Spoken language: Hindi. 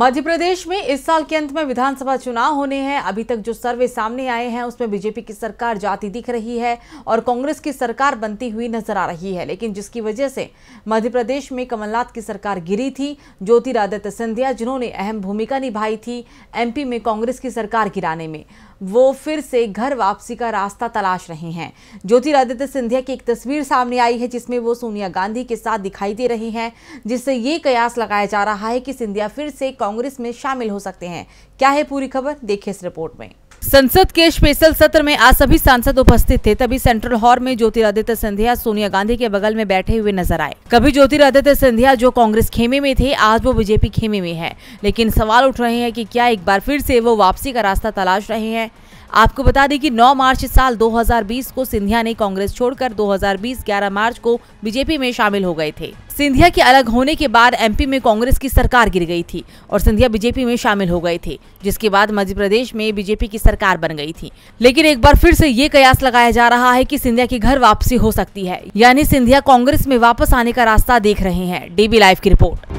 मध्य प्रदेश में इस साल के अंत में विधानसभा चुनाव होने हैं अभी तक जो सर्वे सामने आए हैं उसमें बीजेपी की सरकार जाती दिख रही है और कांग्रेस की सरकार बनती हुई नजर आ रही है लेकिन जिसकी वजह से मध्य प्रदेश में कमलनाथ की सरकार गिरी थी ज्योतिरादित्य सिंधिया जिन्होंने अहम भूमिका निभाई थी एमपी में कांग्रेस की सरकार गिराने में वो फिर से घर वापसी का रास्ता तलाश रहे हैं ज्योतिरादित्य सिंधिया की एक तस्वीर सामने आई है जिसमें वो सोनिया गांधी के साथ दिखाई दे रहे हैं जिससे ये कयास लगाया जा रहा है कि सिंधिया फिर से कांग्रेस में शामिल हो सकते हैं क्या है पूरी खबर देखिए इस रिपोर्ट में संसद के स्पेशल सत्र में आज सभी सांसद उपस्थित थे तभी सेंट्रल हॉल में ज्योतिरादित्य सिंधिया सोनिया गांधी के बगल में बैठे हुए नजर आए कभी ज्योतिरादित्य सिंधिया जो कांग्रेस खेमे में थे आज वो बीजेपी खेमे में है लेकिन सवाल उठ रहे हैं कि क्या एक बार फिर से वो वापसी का रास्ता तलाश रहे हैं आपको बता दें कि 9 मार्च साल 2020 को सिंधिया ने कांग्रेस छोड़कर 2020 11 मार्च को बीजेपी में शामिल हो गए थे सिंधिया के अलग होने के बाद एमपी में कांग्रेस की सरकार गिर गई थी और सिंधिया बीजेपी में शामिल हो गए थे जिसके बाद मध्य प्रदेश में बीजेपी की सरकार बन गई थी लेकिन एक बार फिर से ये कयास लगाया जा रहा है कि सिंधिया की घर वापसी हो सकती है यानी सिंधिया कांग्रेस में वापस आने का रास्ता देख रहे हैं डीबी लाइव की रिपोर्ट